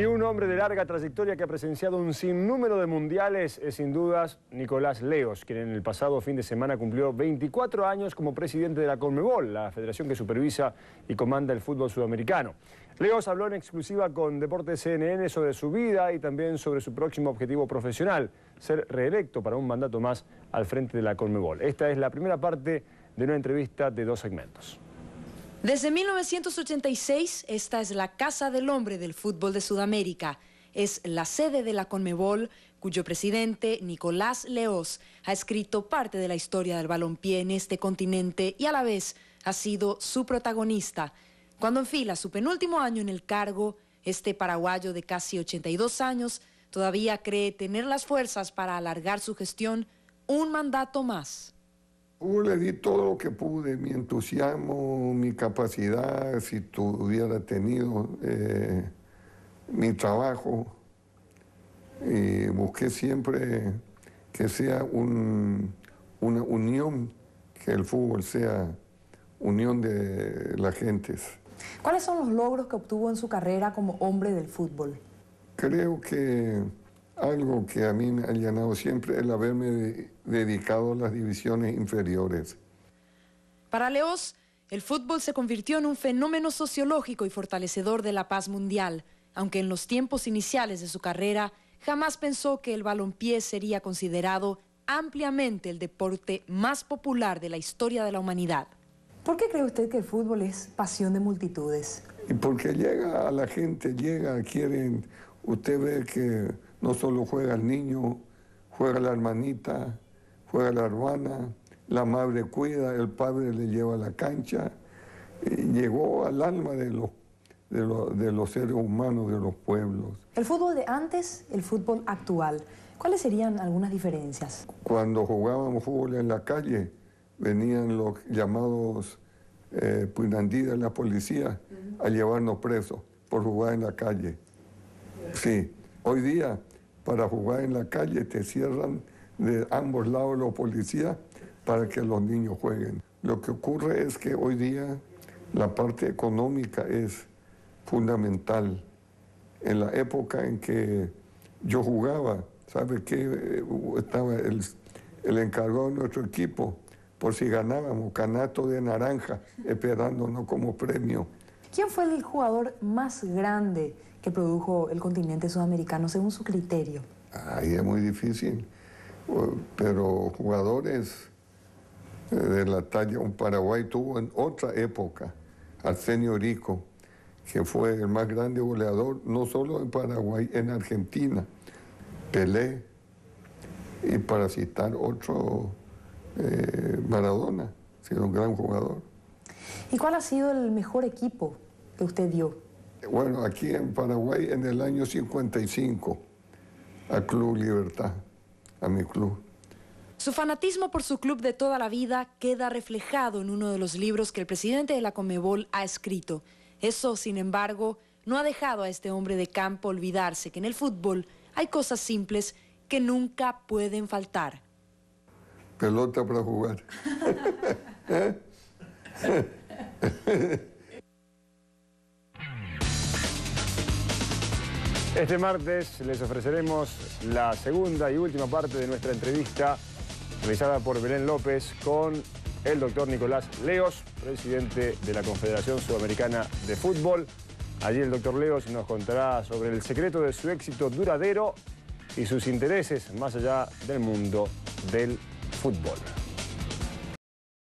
Y un hombre de larga trayectoria que ha presenciado un sinnúmero de mundiales es sin dudas Nicolás Leos, quien en el pasado fin de semana cumplió 24 años como presidente de la Conmebol, la federación que supervisa y comanda el fútbol sudamericano. Leos habló en exclusiva con Deportes CNN sobre su vida y también sobre su próximo objetivo profesional, ser reelecto para un mandato más al frente de la Conmebol. Esta es la primera parte de una entrevista de dos segmentos. Desde 1986, esta es la Casa del Hombre del Fútbol de Sudamérica. Es la sede de la Conmebol, cuyo presidente, Nicolás Leoz, ha escrito parte de la historia del balompié en este continente y a la vez ha sido su protagonista. Cuando enfila su penúltimo año en el cargo, este paraguayo de casi 82 años todavía cree tener las fuerzas para alargar su gestión un mandato más. Uh, le di todo lo que pude, mi entusiasmo, mi capacidad, si tuviera tenido eh, mi trabajo. Y busqué siempre que sea una unión, que el fútbol sea unión de las gentes. ¿Cuáles son los logros que obtuvo en su carrera como hombre del fútbol? Creo que algo que a mí me ha llenado siempre, el haberme dedicado a las divisiones inferiores. Para Leos, el fútbol se convirtió en un fenómeno sociológico y fortalecedor de la paz mundial, aunque en los tiempos iniciales de su carrera jamás pensó que el balompié sería considerado ampliamente el deporte más popular de la historia de la humanidad. ¿Por qué cree usted que el fútbol es pasión de multitudes? Y Porque llega a la gente, llega, quieren, usted ve que no solo juega el niño, juega la hermanita, juega la hermana, la madre cuida, el padre le lleva a la cancha. llegó al alma de los, de, los, seres humanos, de los pueblos. El fútbol de antes, el fútbol actual. ¿Cuáles serían algunas diferencias? Cuando jugábamos fútbol en la calle, venían los llamados eh, la policía, a llevarnos presos por jugar en la calle. Sí, hoy día para jugar en la calle, te cierran de ambos lados los policías para que los niños jueguen. Lo que ocurre es que hoy día la parte económica es fundamental. En la época en que yo jugaba, ¿sabe qué? Eh, estaba el, el encargado de nuestro equipo, por si ganábamos, canato de naranja, esperándonos como premio. ¿Quién fue el jugador más grande que produjo el continente sudamericano según su criterio? Ahí es muy difícil, pues, pero jugadores eh, de la talla, un Paraguay tuvo en otra época, Arsenio Rico, que fue el más grande goleador, no solo en Paraguay, en Argentina, Pelé, y para citar otro, eh, Maradona, sino un gran jugador. ¿Y cuál ha sido el mejor equipo que usted dio? Bueno, aquí en Paraguay en el año 55, a Club Libertad, a mi club. Su fanatismo por su club de toda la vida queda reflejado en uno de los libros que el presidente de la Comebol ha escrito. Eso, sin embargo, no ha dejado a este hombre de campo olvidarse que en el fútbol hay cosas simples que nunca pueden faltar. Pelota para jugar. ¿Eh? Este martes les ofreceremos la segunda y última parte de nuestra entrevista realizada por Belén López con el doctor Nicolás Leos, presidente de la Confederación Sudamericana de Fútbol. Allí el doctor Leos nos contará sobre el secreto de su éxito duradero y sus intereses más allá del mundo del fútbol.